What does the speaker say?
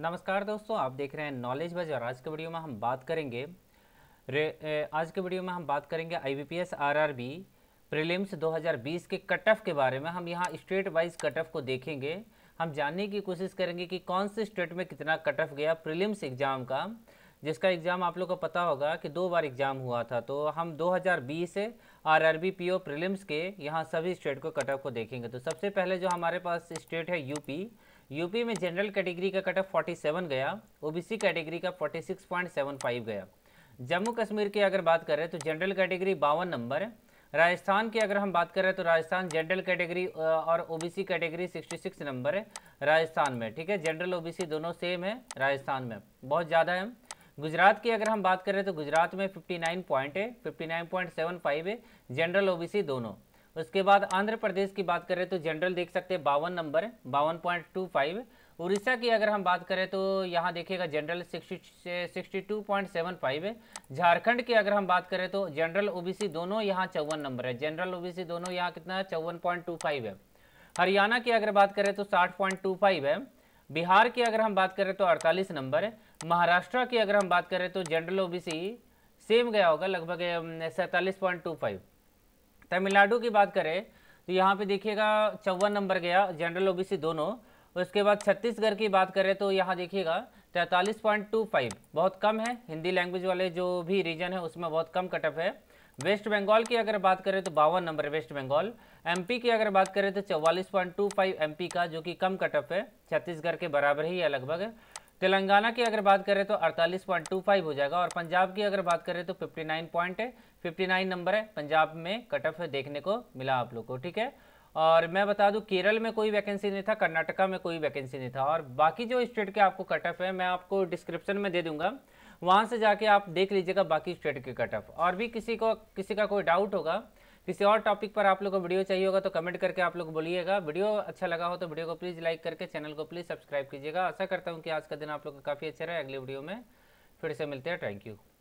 नमस्कार दोस्तों आप देख रहे हैं नॉलेज बज और आज के वीडियो में हम बात करेंगे रे, आज के वीडियो में हम बात करेंगे आईबीपीएस आरआरबी प्रीलिम्स 2020 के कट ऑफ के बारे में हम यहाँ स्टेट वाइज कट ऑफ को देखेंगे हम जानने की कोशिश करेंगे कि कौन से स्टेट में कितना कट ऑफ गया प्रिलिम्स एग्ज़ाम का जिसका एग्ज़ाम आप लोग को पता होगा कि दो बार एग्ज़ाम हुआ था तो हम 2020 से R R B P O prelims के यहाँ सभी स्टेट को कट ऑफ को देखेंगे तो सबसे पहले जो हमारे पास स्टेट है यूपी यूपी में जनरल कैटेगरी का कट ऑफ सेवन गया ओबीसी कैटेगरी का 46.75 गया जम्मू कश्मीर की अगर बात करें तो जनरल कैटेगरी बावन नंबर है राजस्थान की अगर हम बात करें तो राजस्थान जनरल कैटेगरी और ओबीसी कैटेगरी 66 नंबर है राजस्थान में ठीक है जनरल ओबीसी दोनों सेम है राजस्थान में बहुत ज़्यादा है गुजरात की अगर हम बात करें तो गुजरात में नाइन पॉइंट है फाइव है जनरल सी दोनों उसके बाद आंध्र प्रदेश की बात करें तो जनरल देख सकते हैं बावन नंबर बावन पॉइंट टू फाइव उड़ीसा की अगर हम बात करें तो यहाँ देखिएगा general sixty sixty two point seven five है झारखंड की अगर हम बात करें तो जनरल ओबीसी दोनों यहाँ चौवन नंबर है जनरल ओबीसी दोनों यहाँ कितना है चौवन पॉइंट टू फाइव है हरियाणा की अगर बात करें तो साठ पॉइंट टू फाइव है बिहार की अगर हम बात करें तो अड़तालीस नंबर है महाराष्ट्र की अगर हम बात करें तो जनरल ओ सेम गया होगा लगभग सैंतालीस पॉइंट टू फाइव तमिलनाडु की बात करें तो यहाँ पे देखिएगा चौवन नंबर गया जनरल ओबीसी दोनों उसके बाद छत्तीसगढ़ की बात करें तो यहाँ देखिएगा तैंतालीस पॉइंट टू फाइव बहुत कम है हिंदी लैंग्वेज वाले जो भी रीजन है उसमें बहुत कम कटअप है वेस्ट बंगाल की अगर बात करें तो बावन नंबर वेस्ट बंगाल एमपी की अगर बात करें तो चौवालीस पॉइंट टू फाइव एम का जो कि कम कटअप है छत्तीसगढ़ के बराबर ही है लगभग तेलंगाना की अगर बात करें तो 48.25 हो जाएगा और पंजाब की अगर बात करें तो 59 पॉइंट है 59 नंबर है पंजाब में कट ऑफ देखने को मिला आप लोग को ठीक है और मैं बता दूं केरल में कोई वैकेंसी नहीं था कर्नाटका में कोई वैकेंसी नहीं था और बाकी जो स्टेट के आपको कट ऑफ है मैं आपको डिस्क्रिप्शन में दे दूंगा वहाँ से जाके आप देख लीजिएगा बाकी स्टेट के कट ऑफ और भी किसी को किसी का कोई डाउट होगा किसी और टॉपिक पर आप लोग को वीडियो चाहिए होगा तो कमेंट करके आप लोग बोलिएगा वीडियो अच्छा लगा हो तो वीडियो को प्लीज़ लाइक करके चैनल को प्लीज़ सब्सक्राइब कीजिएगा आशा करता हूँ कि आज का दिन आप लोग का काफ़ी अच्छा रहा अगले वीडियो में फिर से मिलते हैं थैंक यू